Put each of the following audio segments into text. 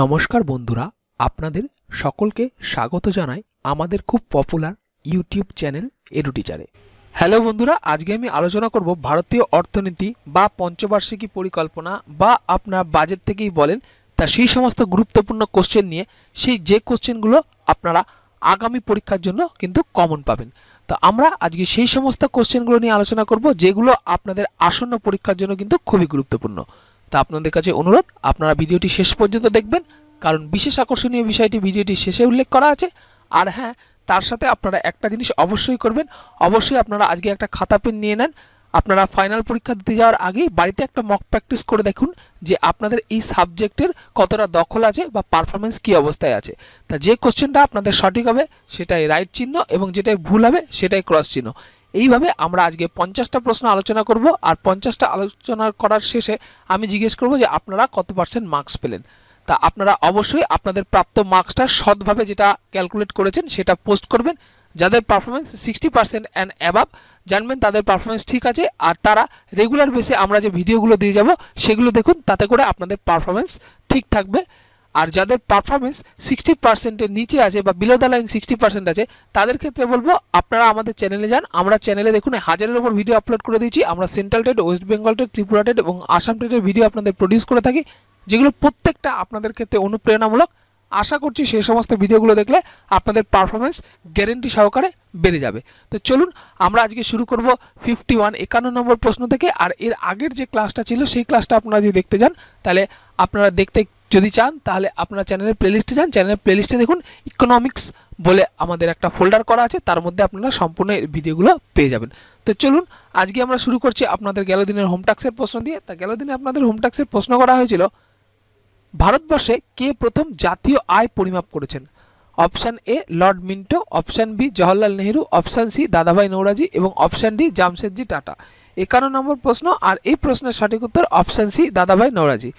নমস্কার বন্ধুরা আপনাদের সকলকে স্বাগত জানাই আমাদের খুব পপুলার ইউটিউব চ্যানেল এডুটিচারে হ্যালো বন্ধুরা আজকে আমি আলোচনা করব ভারতীয় অর্থনীতি বা পঞ্চবার্ষিকী পরিকল্পনা বা আপনার বাজেট থেকেই বলেন তা সেই সমস্ত গুরুত্বপূর্ণ কোশ্চেন নিয়ে সেই যে কোশ্চেনগুলো আপনারা আগামী পরীক্ষার জন্য কিন্তু কমন পাবেন তো আমরা আজকে সেই সমস্ত কোশ্চেনগুলো নিয়ে আলোচনা করব যেগুলো আপনাদের আসন্ন পরীক্ষার জন্য কিন্তু খুবই গুরুত্বপূর্ণ তা আপনাদের কাছে অনুরোধ আপনারা ভিডিওটি শেষ পর্যন্ত দেখবেন কারণ বিশেষ আকর্ষণীয় বিষয়টি ভিডিওটি শেষে উল্লেখ করা আছে আর হ্যাঁ তার সাথে আপনারা একটা জিনিস অবশ্যই করবেন অবশ্যই আপনারা আজকে একটা খাতা পেন নিয়ে নেন আপনারা ফাইনাল পরীক্ষা দিতে যাওয়ার আগে বাড়িতে একটা মক প্র্যাকটিস করে দেখুন যে আপনাদের এই সাবজেক্টের কতটা দখল আছে বা পারফরমেন্স কী অবস্থায় আছে তা যে কোশ্চেনটা আপনাদের সঠিক হবে সেটাই রাইট চিহ্ন এবং যেটাই ভুল হবে সেটাই ক্রস চিহ্ন এইভাবে আমরা আজকে পঞ্চাশটা প্রশ্ন আলোচনা করব আর পঞ্চাশটা আলোচনা করার শেষে আমি জিজ্ঞেস করব যে আপনারা কত পার্সেন্ট মার্কস পেলেন তা আপনারা অবশ্যই আপনাদের প্রাপ্ত মার্কসটা সৎভাবে যেটা ক্যালকুলেট করেছেন সেটা পোস্ট করবেন যাদের performance sixty percent and above জানবেন তাদের পারফরমেন্স ঠিক আছে আর তারা রেগুলার বেসে আমরা যে ভিডিওগুলো দিয়ে যাব সেগুলো দেখুন তাতে করে আপনাদের পারফরমেন্স ঠিক থাকবে আর যাদের পারফরমেন্স সিক্সটি পার্সেন্টের নিচে আছে বা below the line sixty percent আছে তাদের ক্ষেত্রে বলবো আপনারা আমাদের চ্যানেলে যান আমরা চ্যানেলে দেখুন হাজারের ওপর ভিডিও আপলোড করে দিয়েছি আমরা central TET West Bengal TET Tripura TET এবং আসাম টেডের ভিডিও আপনাদের প্রডিউস করে থাকি যেগুলো প্রত্যেকটা আপনাদের ক্ষেত্রে অনুপ্রেরণামূলক আশা করছি সেই সমস্ত ভিডিওগুলো দেখলে আপনাদের পারফরমেন্স গ্যারেন্টি সহকারে বেড়ে যাবে তো চলুন আমরা আজকে শুরু করব ফিফটি ওয়ান একান্ন নম্বর প্রশ্ন থেকে আর এর আগের যে ক্লাসটা ছিল সেই ক্লাসটা আপনারা যদি দেখতে যান তাহলে আপনারা দেখতে যদি চান তাহলে আপনার চ্যানেলের প্লেলিস্টে যান চ্যানেলের প্লেলিস্টে দেখুন ইকোনমিক্স বলে আমাদের একটা ফোল্ডার করা আছে তার মধ্যে আপনারা সম্পূর্ণ ভিডিওগুলো পেয়ে যাবেন তো চলুন আজকে আমরা শুরু করছি আপনাদের গেল দিনের হোমটাক্সের প্রশ্ন দিয়ে তা গেল দিনে আপনাদের হোমটাক্সের প্রশ্ন করা হয়েছিল ভারতবর্ষে কে প্রথম জাতীয় আয় পরিমাপ করেছেন option A Lord Minto option B Jawaharlal Nehru option C Dadabhai Naoroji এবং অপশান ডি জামশেদজি টাটা একান্ন নম্বর প্রশ্ন আর এই প্রশ্নের সঠিক উত্তর option C Dadabhai Naoroji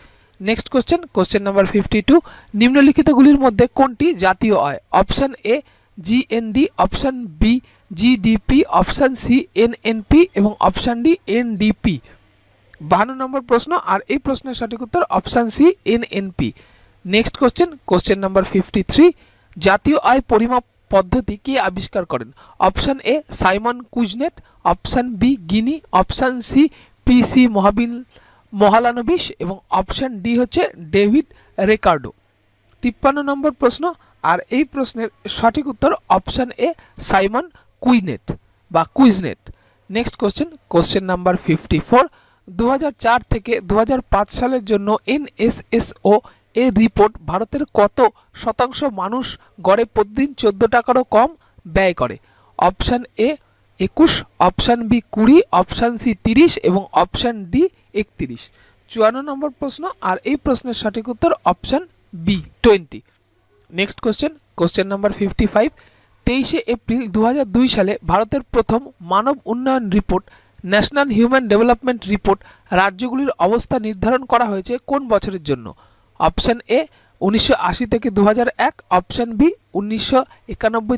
next question question number fifty two নিম্নলিখিতগুলির মধ্যে কোনটি জাতীয় আয় option A GND option B GDP option C NNP এবং অপশান ডি এনডিপি বাহান্ন নম্বর প্রশ্ন আর এই প্রশ্নের সঠিক উত্তর option C NNP next question question number fifty three জাতীয় আয় পরিমাপ পদ্ধতি কে আবিষ্কার করেন option A Simon Kuznets option B Gini option C PC মহাবিল মহালানবিশ এবং অপশান ডি হচ্ছে ডেভিড রেকার্ডো তিপ্পান্ন নম্বর প্রশ্ন আর এই প্রশ্নের সঠিক উত্তর অপশান এ সাইমন কুইনেট বা Kuznets next question question number fifty four দু থেকে দু সালের জন্য এনএসএসও এর রিপোর্ট ভারতের কত শতাংশ মানুষ গড়ে প্রতিদিন চোদ্দ টাকারও কম ব্যয় করে অপশান এ একুশ অপশান বি কুড়ি অপশান সি তিরিশ এবং অপশান ডি একত্রিশ চুয়ান্ন নম্বর প্রশ্ন আর এই প্রশ্নের সঠিক উত্তর option B twenty next question question number fifty five তেইশে এপ্রিল দু দুই সালে ভারতের প্রথম মানব উন্নয়ন report national human development report রাজ্যগুলির অবস্থা নির্ধারণ করা হয়েছে কোন বছরের জন্য অপশান এ উনিশশো থেকে দু এক অপশান বি উনিশশো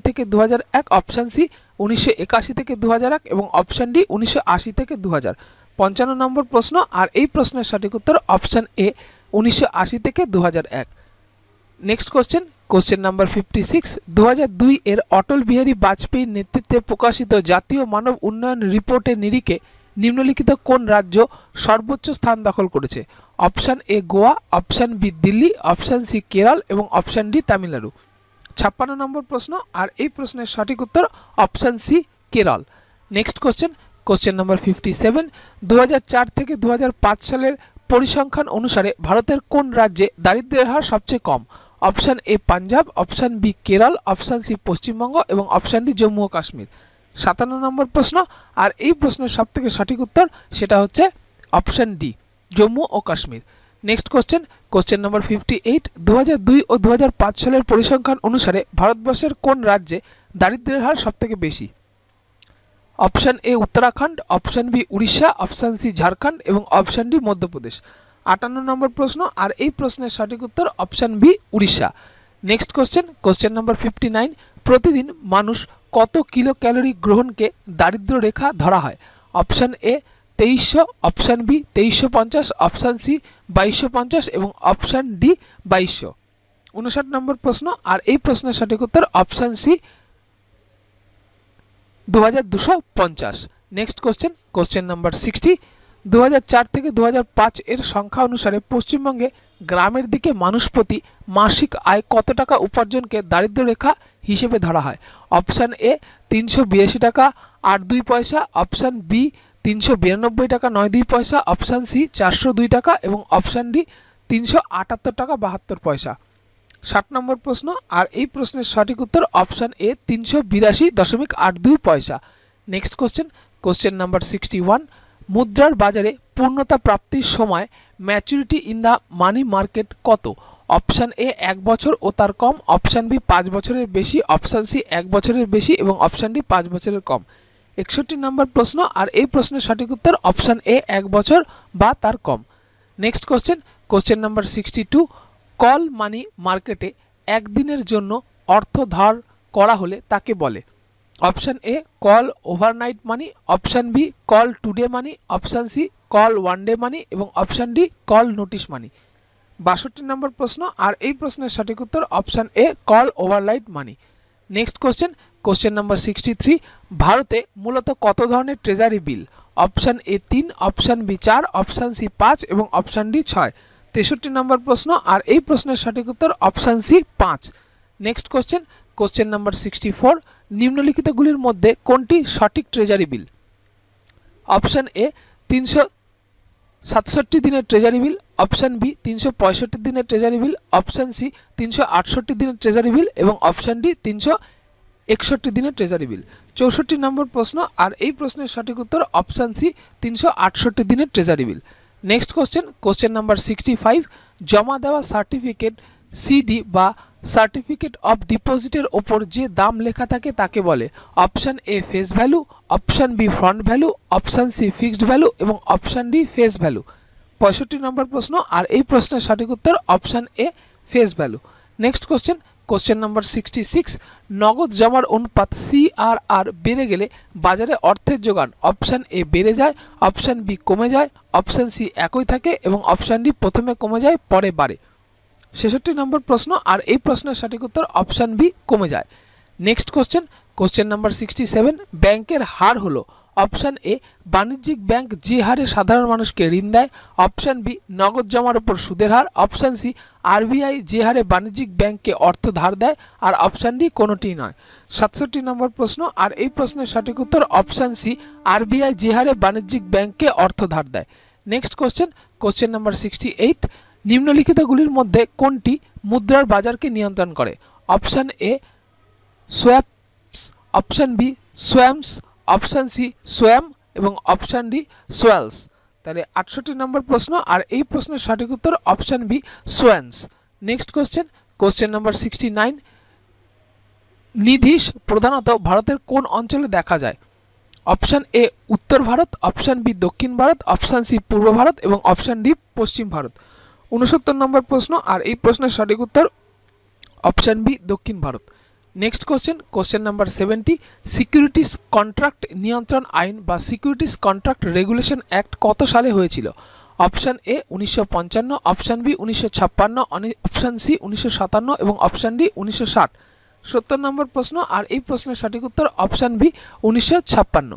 থেকে দু এক অপশান সি উনিশশো থেকে দু এক এবং অপশান ডি উনিশশো থেকে দু পঞ্চান্ন নম্বর প্রশ্ন আর এই প্রশ্নের সঠিক উত্তর অপশান এ উনিশশো আশি থেকে দু এক next question question number fifty six দু এর অটল বিহারী বাজপেয়ীর নেতৃত্বে প্রকাশিত জাতীয় মানব উন্নয়ন রিপোর্টের নিরিখে নিম্নলিখিত কোন রাজ্য সর্বোচ্চ স্থান দখল করেছে option A Goa option B Delhi option C Kerala এবং অপশান ডি তামিলনাড়ু ছাপ্পান্ন নম্বর প্রশ্ন আর এই প্রশ্নের সঠিক উত্তর option C Kerala next question question number fifty seven দু থেকে দু সালের পরিসংখ্যান অনুসারে ভারতের কোন রাজ্যে দারিদ্রের হার সবচেয়ে কম option A Punjab option B Kerala option C Paschimbanga এবং অপশান ডি জম্মু ও কাশ্মীর সাতান্ন নম্বর প্রশ্ন আর এই প্রশ্নের সবথেকে সঠিক উত্তর সেটা হচ্ছে অপশান ডি জম্মু ও Kashmir next question question number fifty eight দু ও দু সালের পরিসংখ্যান অনুসারে ভারতবর্ষের কোন রাজ্যে দারিদ্রের হার সবথেকে বেশি option A Uttarakhand option B Orissa option C Jharkhand এবং অপশান ডি মধ্যপ্রদেশ আটান্ন নম্বর প্রশ্ন আর এই প্রশ্নের সঠিক উত্তর option B Orissa next question question number fifty nine প্রতিদিন মানুষ কত কিলো ক্যালোরি গ্রহণকে দারিদ্র রেখা ধরা হয় অপশান এ তেইশশো অপশান বি তেইশশো পঞ্চাশ অপশান সি বাইশশো পঞ্চাশ এবং অপশান ডি বাইশশো উনষাট নম্বর প্রশ্ন আর এই প্রশ্নের সঠিক উত্তর অপশান সি দু next question question number sixty দু থেকে দু এর সংখ্যা অনুসারে পশ্চিমবঙ্গে গ্রামের দিকে মানুষ প্রতি মাসিক আয় কত টাকা উপার্জনকে দারিদ্র্যরেখা হিসেবে ধরা হয় অপশান এ তিনশো টাকা আট দুই পয়সা অপশান বি তিনশো বিরানব্বই টাকা নয় দুই পয়সা অপশান সি চারশো দুই টাকা এবং অপশান ডি তিনশো আটাত্তর টাকা বাহাত্তর পয়সা ষাট নম্বর প্রশ্ন আর এই প্রশ্নের সঠিক উত্তর অপশান এ তিনশো বিরাশি দশমিক আট দুই পয়সা next question question number sixty one মুদ্রার বাজারে পূর্ণতা প্রাপ্তির সময় maturity in the money market কত অপশান এ এক বছর ও তার কম অপশান বি পাঁচ বছরের বেশি অপশান সি এক বছরের বেশি এবং অপশান ডি পাঁচ বছরের কম একষট্টি নম্বর প্রশ্ন আর এই প্রশ্নের সঠিক উত্তর অপশান এ এক বছর বা তার কম next question question number sixty two call money মার্কেটে একদিনের জন্য অর্থ ধার করা হলে তাকে বলে option A call overnight money option B call today money option C call one day money এবং option D call notice money বাষট্টি নম্বর প্রশ্ন আর এই প্রশ্নের সঠিক উত্তর option A call overnight money next question question number sixty three ভারতে মূলত কত ধরনের ট্রেজারি বিল অপশান এ তিন অপশান বি চার অপশান সি পাঁচ এবং অপশান ডি ছয় তেষট্টি নম্বর প্রশ্ন আর এই প্রশ্নের সঠিক উত্তর অপশান সি পাঁচ next question question number sixty four নিম্নলিখিতগুলির মধ্যে কোনটি সঠিক ট্রেজারি বিল অপশান এ তিনশো সাতষট্টি দিনের ট্রেজারি বিল অপশান বি তিনশো পঁয়ষট্টি দিনের ট্রেজারি বিল অপশান সি তিনশো আটষট্টি দিনের ট্রেজারি বিল এবং অপশান ডি তিনশো একষট্টি দিনের ট্রেজারি বিল চৌষট্টি নম্বর প্রশ্ন আর এই প্রশ্নের সঠিক উত্তর অপশান সি তিনশো আটষট্টি দিনের treasury bill next question question number sixty five জমা দেওয়া সার্টিফিকেট সিডি বা সার্টিফিকেট অফ ডিপোজিটের ওপর যে দাম লেখা থাকে তাকে বলে option A face value option B front value option C fixed value এবং অপশান ডি ফেস ভ্যালু পঁয়ষট্টি নম্বর প্রশ্ন আর এই প্রশ্নের সঠিক উত্তর option A face value next question question number sixty six নগদ জমার অনুপাত সিআরআর বেড়ে গেলে বাজারে অর্থের যোগান অপশান এ বেড়ে যায় অপশান বি কমে যায় অপশান সি একই থাকে এবং অপশান ডি প্রথমে কমে যায় পরে বাড়ে ছেষট্টি নম্বর প্রশ্ন আর এই প্রশ্নের সঠিক উত্তর অপশান বি কমে যায় next question question number sixty seven ব্যাংকের হার হলো অপশান এ বাণিজ্যিক ব্যাংক যে হারে সাধারণ মানুষকে ঋণ দেয় অপশান বি নগদ জমার ওপর সুদের হার অপশান সি আরবিআই যে হারে বাণিজ্যিক ব্যাংককে অর্থ ধার দেয় আর অপশান ডি কোনোটি নয় সাতষট্টি নম্বর প্রশ্ন আর এই প্রশ্নের সঠিক উত্তর অপশান সি আরবিআই যে হারে বাণিজ্যিক ব্যাংককে অর্থ ধার দেয় next question question number sixty eight নিম্নলিখিতগুলির মধ্যে কোনটি মুদ্রার বাজারকে নিয়ন্ত্রণ করে option A swaps option B সোয়ামস অপশান সি সোয়াম এবং অপশান ডি সোয়েলস তাহলে আটষট্টি নম্বর প্রশ্ন আর এই প্রশ্নের সঠিক উত্তর অপশান বি সোয়েন্স next question question number sixty nine নিধিশ প্রধানত ভারতের কোন অঞ্চলে দেখা যায় অপশান এ উত্তর ভারত অপশান বি দক্ষিণ ভারত অপশান সি পূর্ব ভারত এবং অপশান ডি পশ্চিম ভারত উনসত্তর নম্বর প্রশ্ন আর এই প্রশ্নের সঠিক উত্তর অপশান বি দক্ষিণ ভারত next question question number seventy securities contract নিয়ন্ত্রণ আইন বা সিকিউরিটিস কন্ট্রাক্ট রেগুলেশন অ্যাক্ট কত সালে হয়েছিল অপশান এ উনিশশো পঞ্চান্ন অপশান বি উনিশশো ছাপ্পান্ন অপশান সি উনিশশো সাতান্ন এবং অপশান ডি উনিশশো ষাট সত্তর নম্বর প্রশ্ন আর এই প্রশ্নের সঠিক উত্তর অপশান বি উনিশশো ছাপ্পান্ন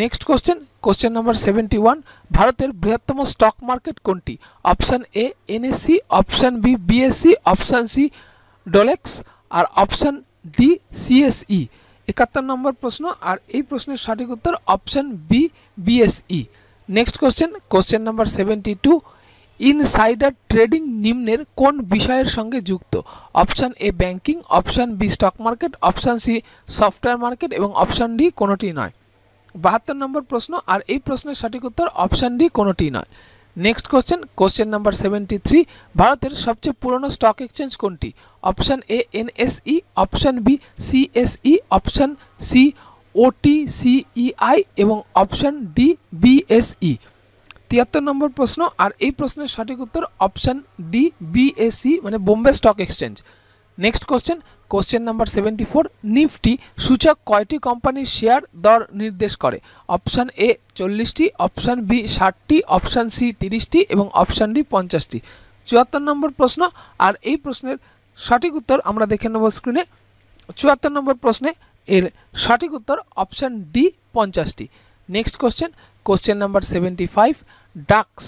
next question question number seventy one ভারতের বৃহত্তম স্টক মার্কেট কোনটি option A NSC option B BSC option C ডোলেক্স আর অপশান ডি সিএসই e। একাত্তর নম্বর প্রশ্ন আর এই প্রশ্নের সঠিক উত্তর option B BSE next question question number seventy two insider trading নিম্নের কোন বিষয়ের সঙ্গে যুক্ত option A banking option B stock market option C software market এবং অপশান ডি কোনোটি নয় বাহাত্তর নম্বর প্রশ্ন আর এই প্রশ্নের সঠিক উত্তর অপশান ডি কোনোটি নয় next question question number seventy three ভারতের সবচেয়ে পুরনো স্টক এক্সচেঞ্জ কোনটি option A N S E option B C S E option C O T C I এবং option D B S E তিয়াত্তর নম্বর প্রশ্ন আর এই প্রশ্নের সঠিক উত্তর option D B S E মানে Bombay stock exchange next question question number seventy four Nifty সূচক কয়টি কোম্পানির শেয়ার দর নির্দেশ করে অপশান এ চল্লিশটি অপশান বি ষাটটি অপশান সি তিরিশটি এবং অপশান ডি পঞ্চাশটি চুয়াত্তর নম্বর প্রশ্ন আর এই প্রশ্নের সঠিক উত্তর আমরা দেখে নেব স্ক্রিনে চুয়াত্তর নম্বর প্রশ্নে এর সঠিক উত্তর অপশান ডি পঞ্চাশটি next question question number seventy five DAX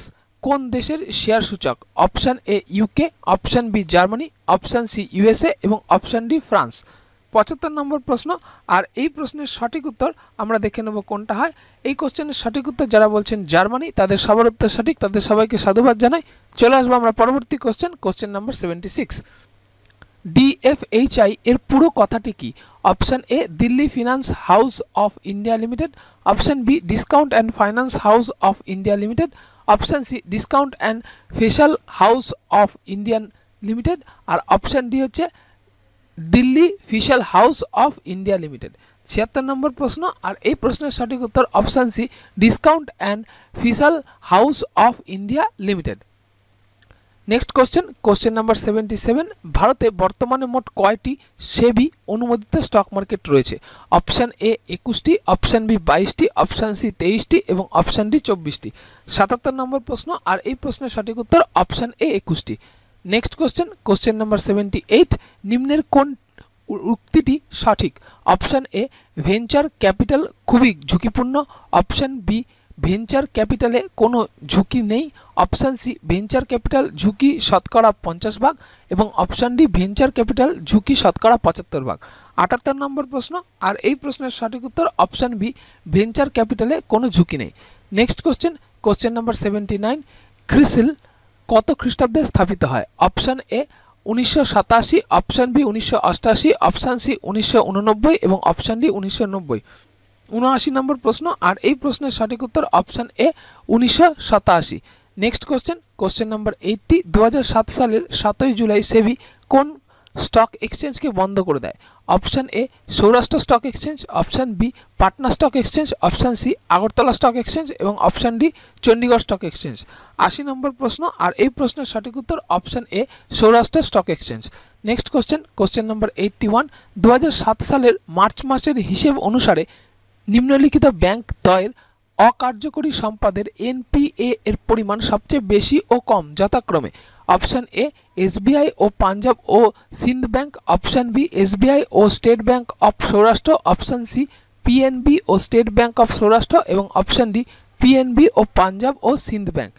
কোন দেশের শেয়ার সূচক option A UK option B Germany option C USA এবং অপশান ডি ফ্রান্স পঁচাত্তর নম্বর প্রশ্ন আর এই প্রশ্নের সঠিক উত্তর আমরা দেখে নেব কোনটা হয় এই কোশ্চেনের সঠিক উত্তর যারা বলছেন জার্মানি তাদের সবার উত্তর সঠিক তাদের সবাইকে সাধুবাদ জানাই চলে আসবো আমরা পরবর্তী question question number seventy six DFHI এর পুরো কথাটি কি option A Delhi finance house of India limited option B discount and finance house of India limited option C discount and fiscal house of Indian limited আর option D হচ্ছে Delhi fiscal house of India limited ছিয়াত্তর নম্বর প্রশ্ন আর এই প্রশ্নের সঠিক উত্তর option C discount and fiscal house of India limited next question question number seventy seven ভারতে বর্তমানে মোট কয়টি সেবি অনুমোদিত স্টক মার্কেট রয়েছে অপশান এ একুশটি অপশান বি বাইশটি অপশান সি তেইশটি এবং অপশান ডি চব্বিশটি সাতাত্তর নম্বর প্রশ্ন আর এই প্রশ্নের সঠিক উত্তর অপশান এ একুশটি next question question number seventy eight নিম্নের কোন উক্তিটি সঠিক অপশান এ ভেঞ্চার ক্যাপিটাল খুবই ঝুঁকিপূর্ণ অপশান বি ভেঞ্চার ক্যাপিটালে কোনো ঝুঁকি নেই অপশান সি ভেঞ্চার ক্যাপিটাল ঝুঁকি শতকরা পঞ্চাশ ভাগ এবং অপশান ডি ভেঞ্চার ক্যাপিটাল ঝুঁকি শতকরা পঁচাত্তর ভাগ আটাত্তর নম্বর প্রশ্ন আর এই প্রশ্নের সঠিক উত্তর অপশান বি ভেঞ্চার ক্যাপিটালে কোনো ঝুঁকি নেই next question question number seventy nine CRISIL কত খ্রিস্টাব্দে স্থাপিত হয় অপশান এ উনিশশো সাতাশি অপশান বি উনিশশো অষ্টাশি অপশান সি উনিশশো উননব্বই এবং অপশান ডি উনিশশো নব্বই উনআশি নম্বর প্রশ্ন আর এই প্রশ্নের সঠিক উত্তর অপশান এ উনিশশো সাতাশি next question question number eighty দু সালের সাতই জুলাই সেভি কোন স্টক এক্সচেঞ্জকে বন্ধ করে দেয় option A Saurashtra stock exchange option B Patna stock exchange option C Agartala stock exchange এবং option D Chandigarh stock exchange আশি নম্বর প্রশ্ন আর এই প্রশ্নের সঠিক উত্তর option A Saurashtra stock exchange next question question number eighty one দু সালের মার্চ মাসের হিসেব অনুসারে নিম্নলিখিত ব্যাংক দয়ের অকার্যকরী সম্পদের এনপিএ এর পরিমাণ সবচেয়ে বেশি ও কম যথাক্রমে অপশান এ এসবিআই ও পাঞ্জাব ও Sind bank option B SBI ও state bank of Saurashtra option C PNB ও স্টেট ব্যাংক অফ সৌরাষ্ট্র এবং অপশান ডি পিএনবি ও পাঞ্জাব ও সিন্ধ ব্যাংক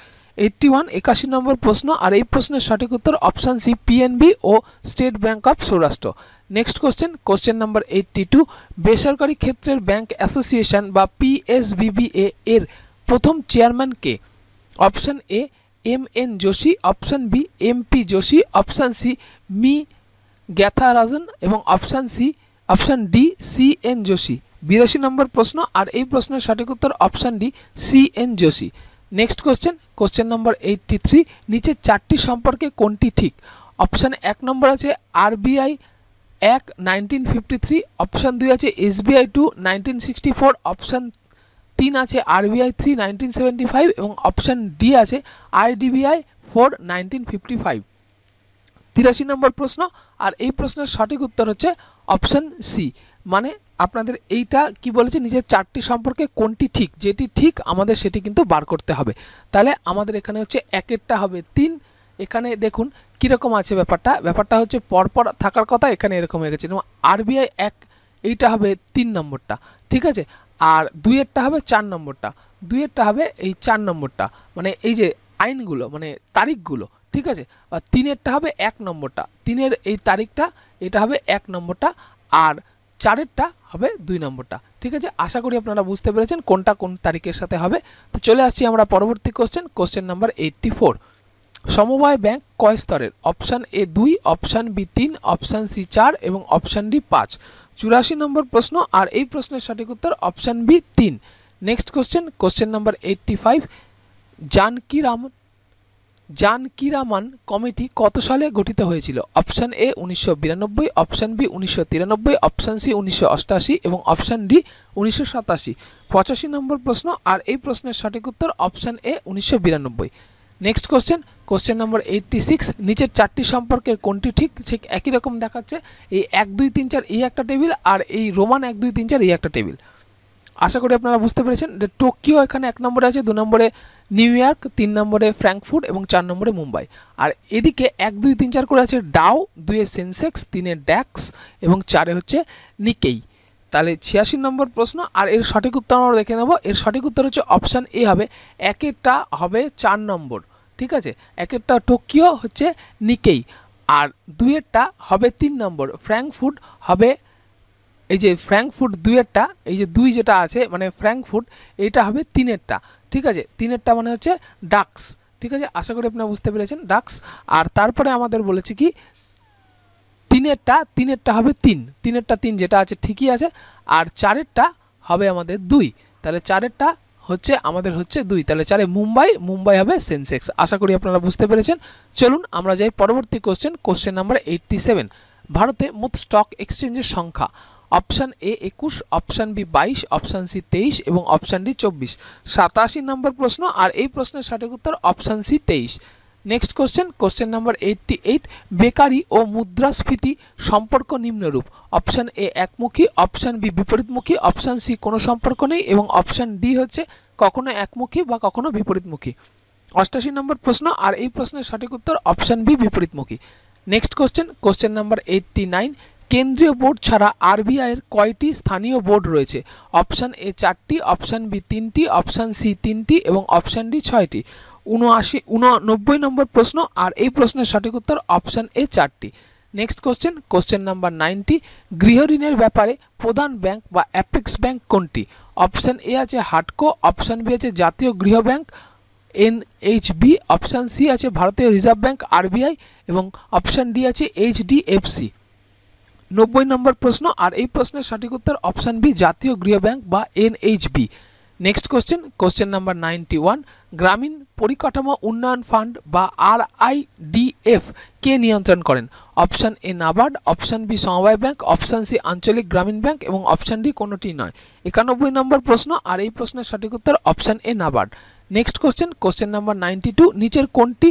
এইটটি ওয়ান একাশি নম্বর প্রশ্ন আর এই প্রশ্নের সঠিক উত্তর অপশান সি পিএনবি ও state bank of Saurashtra next question question number eighty two বেসরকারি ক্ষেত্রের ব্যাঙ্ক অ্যাসোসিয়েশন বা পিএসবিবিএ এর প্রথম chairman K option A M N Joshi option B M P Joshi option C মি গ্যাথারাজন এবং option C option D C N Joshi বিরাশি নম্বর প্রশ্ন আর এই প্রশ্নের সঠিক উত্তর option D C N Joshi next question question number eighty three নিচে চারটি সম্পর্কে কোনটি ঠিক অপশান এক নম্বর আছে আরবিআই এক নাইনটিন ফিফটি থ্রি অপশান দুই আছে SBI two nineteen sixty four option তিন আছে RBI three nineteen seventy five এবং অপশান ডি আছে IDBI four nineteen fifty five তিরাশি নম্বর প্রশ্ন আর এই প্রশ্নের সঠিক উত্তর হচ্ছে অপশান সি মানে আপনাদের এইটা কি বলেছে নিজের চারটি সম্পর্কে কোনটি ঠিক যেটি ঠিক আমাদের সেটি কিন্তু বার করতে হবে তাহলে আমাদের এখানে হচ্ছে একেরটা হবে তিন এখানে দেখুন কীরকম আছে ব্যাপারটা ব্যাপারটা হচ্ছে পরপর থাকার কথা এখানে এরকম হয়ে গেছে এবং আরবিআই এক এইটা হবে তিন নম্বরটা ঠিক আছে আর দুইয়েরটা হবে চার নম্বরটা দুইয়েরটা হবে এই চার নম্বরটা মানে এই যে আইনগুলো মানে তারিখগুলো ঠিক আছে আর তিনেরটা হবে এক নম্বরটা তিনের এই তারিখটা এটা হবে এক নম্বরটা আর চারেরটা হবে দুই নম্বরটা ঠিক আছে আশা করি আপনারা বুঝতে পেরেছেন কোনটা কোন তারিখের সাথে হবে তো চলে আসছি আমরা পরবর্তী question question number eighty four সমবায় ব্যাংক কয় স্তরের অপশান এ দুই অপশান বি তিন অপশান সি চার এবং অপশান ডি পাঁচ চুরাশি নম্বর প্রশ্ন আর এই প্রশ্নের সঠিক উত্তর অপশান বি তিন next question question number eighty five Janakiram Raman committee কত সালে গঠিত হয়েছিল অপশান এ উনিশশো বিরানব্বই অপশান বি উনিশশো তিরানব্বই অপশান সি উনিশশো অষ্টাশি এবং অপশান ডি উনিশশো সাতাশি পঁচাশি নম্বর প্রশ্ন আর এই প্রশ্নের সঠিক উত্তর অপশান এ উনিশশো বিরানব্বই next question question number eighty six নিচের চারটি সম্পর্কের কোনটি ঠিক ঠিক একই রকম দেখাচ্ছে এই এক দুই তিন চার এই একটা টেবিল আর এই রোমান এক দুই তিন চার এই একটা টেবিল আশা করি আপনারা বুঝতে পেরেছেন যে টোকিও এখানে এক নম্বরে আছে দু নম্বরে নিউ ইয়র্ক তিন নম্বরে ফ্র্যাঙ্কফুট এবং চার নম্বরে মুম্বাই আর এদিকে এক দুই তিন চার করে আছে ডাও দুয়ে সেন্সেক্স তিনে ড্যাক্স এবং চারে হচ্ছে নিকেই তাহলে ছিয়াশি নম্বর প্রশ্ন আর এর সঠিক উত্তর আমরা দেখে নেব এর সঠিক উত্তর হচ্ছে অপশান এ হবে একেরটা হবে চার নম্বর ঠিক আছে একেরটা টোকিও হচ্ছে নিকেই আর দুয়েরটা হবে তিন নম্বর ফ্র্যাঙ্কফুট হবে এই যে ফ্র্যাঙ্কফুট দুয়েরটা এই যে দুই যেটা আছে মানে ফ্র্যাঙ্কফুট এইটা হবে তিনেরটা ঠিক আছে তিনেরটা মানে হচ্ছে ডাক্স ঠিক আছে আশা করি আপনারা বুঝতে পেরেছেন ডাক্স আর তারপরে আমাদের বলেছে কি তিনেরটা তিনেরটা হবে তিন তিনেরটা তিন যেটা আছে ঠিকই আছে আর চারেরটা হবে আমাদের দুই তাহলে চারেরটা হচ্ছে আমাদের হচ্ছে দুই তাহলে চারে মুম্বাই মুম্বাই হবে সেন্সেক্স আশা করি আপনারা বুঝতে পেরেছেন চলুন আমরা যাই পরবর্তী question question number eighty seven ভারতে মোট স্টক এক্সচেঞ্জের সংখ্যা অপশান এ একুশ অপশান বি বাইশ অপশান সি তেইশ এবং অপশান ডি চব্বিশ সাতাশি নম্বর প্রশ্ন আর এই প্রশ্নের সঠিক উত্তর অপশান সি তেইশ next question question number eighty eight বেকারি ও মুদ্রাস্ফীতি সম্পর্ক নিম্নরূপ অপশান এ একমুখী অপশান বি বিপরীতমুখী অপশান সি কোনো সম্পর্ক নেই এবং অপশান ডি হচ্ছে কখনো একমুখী বা কখনো বিপরীতমুখী অষ্টাশি নম্বর প্রশ্ন আর এই প্রশ্নের সঠিক উত্তর অপশান বি বিপরীতমুখী next question question number eighty nine কেন্দ্রীয় বোর্ড ছাড়া আরবিআইয়ের কয়টি স্থানীয় বোর্ড রয়েছে অপশান এ চারটি অপশান বি তিনটি অপশান সি তিনটি এবং অপশান ডি ছয়টি উনআশি উননব্বই নম্বর প্রশ্ন আর এই প্রশ্নের সঠিক উত্তর অপশান এ চারটি next question question number ninety গৃহ ঋণের ব্যাপারে প্রধান ব্যাংক বা অ্যাপেক্স ব্যাংক কোনটি অপশান এ আছে হাটকো অপশান বি আছে জাতীয় গৃহ ব্যাংক বি অপশান সি আছে ভারতীয় রিজার্ভ ব্যাংক আরবিআই এবং অপশান ডি আছে এইচডিএফসি নব্বই নম্বর প্রশ্ন আর এই প্রশ্নের সঠিক উত্তর অপশান বি জাতীয় গৃহ ব্যাংক বা NHB next question question number ninety one গ্রামীণ পরিকাঠামো উন্নয়ন ফান্ড বা আর আইডিএফ কে নিয়ন্ত্রণ করেন option A NABARD option B সমবায় ব্যাংক অপশান সি আঞ্চলিক গ্রামীণ ব্যাংক এবং অপশান ডি কোনোটি নয় একানব্বই নম্বর প্রশ্ন আর এই প্রশ্নের সঠিক উত্তর option A NABARD next question question number ninety two নিচের কোনটি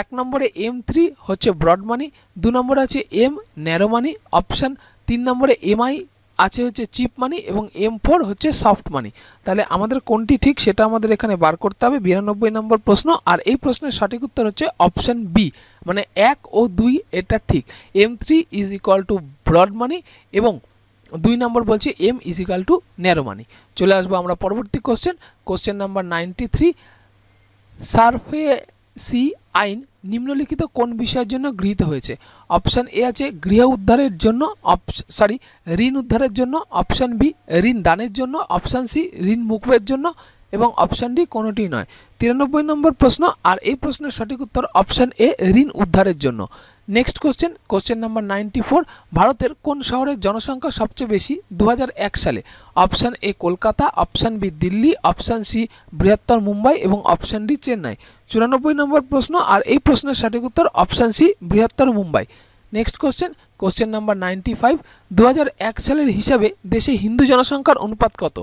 এক নম্বরে এম থ্রি হচ্ছে ব্রড মানি দু নম্বরে আছে এম ন্যারো মানি অপশান তিন নম্বরে এমআই আছে হচ্ছে চিপ মানি এবং এম ফোর হচ্ছে সফট মানি তাহলে আমাদের কোনটি ঠিক সেটা আমাদের এখানে বার করতে হবে বিরানব্বই নম্বর প্রশ্ন আর এই প্রশ্নের সঠিক উত্তর হচ্ছে অপশান বি মানে এক ও দুই এটা ঠিক M three is equal to broad money এবং দুই নম্বর বলছে M is equal to narrow money চলে আসবো আমরা পরবর্তী question question number ninety three SARFAESI আইন নিম্নলিখিত কোন বিষয়ের জন্য গৃহীত হয়েছে অপশান এ আছে গৃহ উদ্ধারের জন্য সরি ঋণ উদ্ধারের জন্য অপশান বি ঋণ দানের জন্য অপশান সি ঋণ মুকুবের জন্য এবং অপশান ডি কোনোটি নয় তিরানব্বই নম্বর প্রশ্ন আর এই প্রশ্নের সঠিক উত্তর অপশান এ ঋণ উদ্ধারের জন্য next question question number ninety four ভারতের কোন শহরের জনসংখ্যা সবচেয়ে বেশি দু সালে option A Kolkata option B Delhi option C বৃহত্তর মুম্বাই এবং অপশান ডি চেন্নাই চুরানব্বই নম্বর প্রশ্ন আর এই প্রশ্নের সঠিক উত্তর অপশান সি বৃহত্তর Mumbai next question question number ninety five দু সালের হিসাবে দেশে হিন্দু জনসংখ্যার অনুপাত কত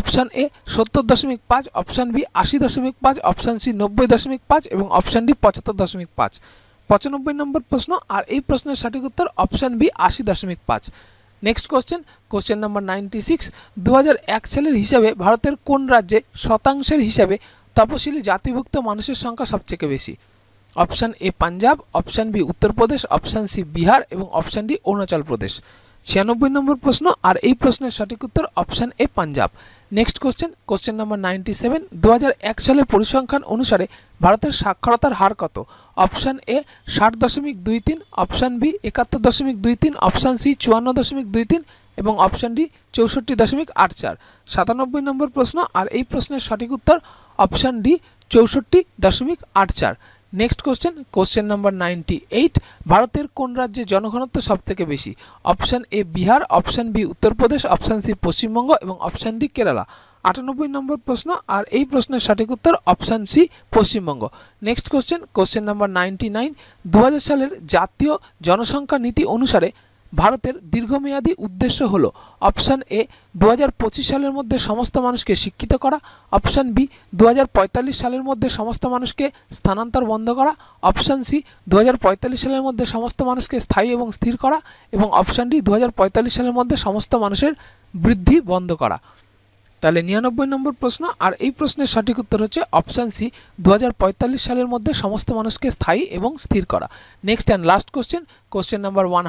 অপশান এ সত্তর দশমিক পাঁচ অপশান বি আশি দশমিক পাঁচ অপশান সি নব্বই দশমিক পাঁচ এবং অপশান ডি পঁচাত্তর দশমিক পাঁচ পঁচানব্বই নম্বর প্রশ্ন আর এই প্রশ্নের সঠিক উত্তর অপশান বি আশি দশমিক পাঁচ next question question number ninety six দু এক সালের হিসাবে ভারতের কোন রাজ্যে শতাংশের হিসাবে তপশিলি জাতিভুক্ত মানুষের সংখ্যা সবথেকে বেশি option A Punjab option B Uttar Pradesh option C Bihar এবং অপশান ডি অরুণাচল প্রদেশ ছিয়ানব্বই নম্বর প্রশ্ন আর এই প্রশ্নের সঠিক উত্তর option A Punjab next question question number ninety seven দু সালে পরিসংখ্যান অনুসারে ভারতের সাক্ষরতার হার কত অপশান এ ষাট দশমিক দুই তিন অপশান বি একাত্তর দশমিক দুই তিন অপশান সি চুয়ান্ন দশমিক দুই তিন এবং অপশান ডি চৌষট্টি দশমিক আট চার সাতানব্বই নম্বর প্রশ্ন আর এই প্রশ্নের সঠিক উত্তর অপশান ডি চৌষট্টি দশমিক আট চার next question question number ninety eight ভারতের কোন রাজ্যে জনঘনত্ব সবথেকে বেশি option A Bihar option B Uttar Pradesh option C Paschimbanga এবং অপশান ডি কেরালা আটানব্বই নম্বর প্রশ্ন আর এই প্রশ্নের সঠিক উত্তর option C Paschimbanga next question question number ninety nine দু সালের জাতীয় জনসংখ্যা নীতি অনুসারে ভারতের দীর্ঘমেয়াদী উদ্দেশ্য হল অপশান এ দু সালের মধ্যে সমস্ত মানুষকে শিক্ষিত করা অপশান বি দু সালের মধ্যে সমস্ত মানুষকে স্থানান্তর বন্ধ করা অপশান সি দু সালের মধ্যে সমস্ত মানুষকে স্থায়ী এবং স্থির করা এবং অপশান ডি দু সালের মধ্যে সমস্ত মানুষের বৃদ্ধি বন্ধ করা তাহলে নিরানব্বই নম্বর প্রশ্ন আর এই প্রশ্নের সঠিক উত্তর হচ্ছে অপশান সি দু সালের মধ্যে সমস্ত মানুষকে স্থায়ী এবং স্থির করা next and last question question number one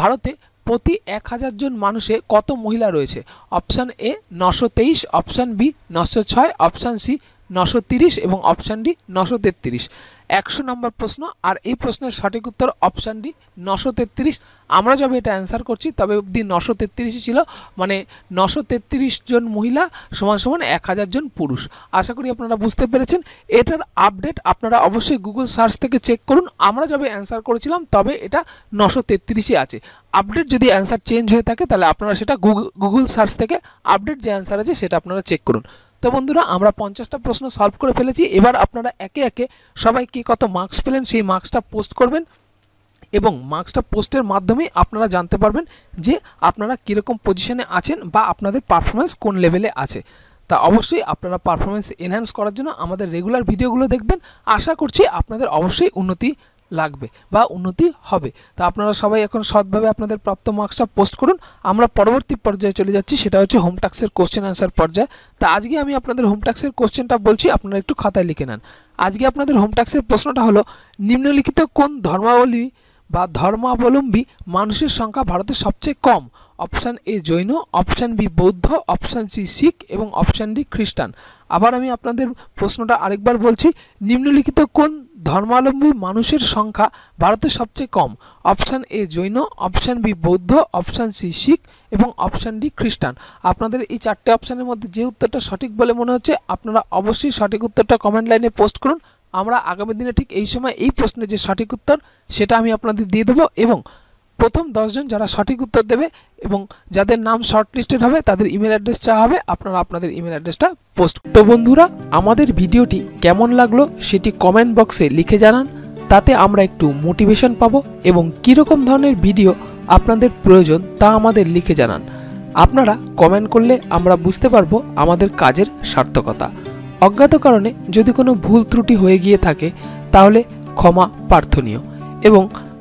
ভারতে প্রতি এক হাজার জন মানুষে কত মহিলা রয়েছে অপশান এ নশো তেইশ অপশান বি নশো ছয় অপশান সি নশো তিরিশ এবং অপশান ডি নশো তেত্রিশ একশো নম্বর প্রশ্ন আর এই প্রশ্নের সঠিক উত্তর অপশান ডি নশো তেত্রিশ আমরা যবে এটা অ্যান্সার করছি তবে অবধি নশো তেত্রিশই ছিল মানে নশো তেত্রিশ জন মহিলা সমান সমান এক হাজার জন পুরুষ আশা করি আপনারা বুঝতে পেরেছেন এটার আপডেট আপনারা অবশ্যই গুগল সার্চ থেকে চেক করুন আমরা যবে অ্যান্সার করেছিলাম তবে এটা নশো তেত্রিশই আছে আপডেট যদি অ্যান্সার চেঞ্জ হয়ে থাকে তাহলে আপনারা সেটা গুগল সার্চ থেকে আপডেট যে অ্যান্সার আছে সেটা আপনারা চেক করুন তো বন্ধুরা আমরা পঞ্চাশটা প্রশ্ন সলভ করে ফেলেছি এবার আপনারা একে একে সবাই কি কত মার্কস পেলেন সেই মার্কসটা পোস্ট করবেন এবং মার্কসটা পোস্টের মাধ্যমেই আপনারা জানতে পারবেন যে আপনারা কীরকম পজিশানে আছেন বা আপনাদের পারফরমেন্স কোন লেভেলে আছে তা অবশ্যই আপনারা পারফরমেন্স এনহ্যান্স করার জন্য আমাদের রেগুলার ভিডিওগুলো দেখবেন আশা করছি আপনাদের অবশ্যই উন্নতি লাগবে বা উন্নতি হবে তো আপনারা সবাই এখন সৎভাবে আপনাদের প্রাপ্ত মার্কসটা পোস্ট করুন আমরা পরবর্তী পর্যায়ে চলে যাচ্ছি সেটা হচ্ছে হোম টাক্সের কোশ্চেন অ্যান্সার পর্যায়ে তা আজকে আমি আপনাদের হোম টাক্সের কোশ্চেনটা বলছি আপনারা একটু খাতায় লিখে নেন আজকে আপনাদের হোম টাক্সের প্রশ্নটা হলো নিম্নলিখিত কোন ধর্মাবলী বা ধর্মাবলম্বী মানুষের সংখ্যা ভারতে সবচেয়ে কম option A Jain option B Bauddha option C Sikh এবং অপশান ডি খ্রিস্টান আবার আমি আপনাদের প্রশ্নটা আরেকবার বলছি নিম্নলিখিত কোন ধর্মাবলম্বী মানুষের সংখ্যা ভারতে সবচেয়ে কম option A Jain option B Bauddha option C Sikh এবং অপশান ডি খ্রিস্টান আপনাদের এই চারটে অপশানের মধ্যে যে উত্তরটা সঠিক বলে মনে হচ্ছে আপনারা অবশ্যই সঠিক উত্তরটা কমেন্ট লাইনে পোস্ট করুন আমরা আগামী দিনে ঠিক এই সময় এই প্রশ্নের যে সঠিক উত্তর সেটা আমি আপনাদের দিয়ে দেবো এবং প্রথম দশজন যারা সঠিক উত্তর দেবে এবং যাদের নাম শর্ট লিস্টেড হবে তাদের ইমেল অ্যাড্রেস চাওয়া হবে আপনারা আপনাদের ইমেল অ্যাড্রেসটা পোস্ট তো বন্ধুরা আমাদের ভিডিওটি কেমন লাগলো সেটি কমেন্ট বক্সে লিখে জানান তাতে আমরা একটু মোটিভেশন পাবো এবং কীরকম ধরনের ভিডিও আপনাদের প্রয়োজন তা আমাদের লিখে জানান আপনারা কমেন্ট করলে আমরা বুঝতে পারবো আমাদের কাজের সার্থকতা অজ্ঞাত কারণে যদি কোনো ভুল ত্রুটি হয়ে গিয়ে থাকে তাহলে ক্ষমা প্রার্থনীয় এবং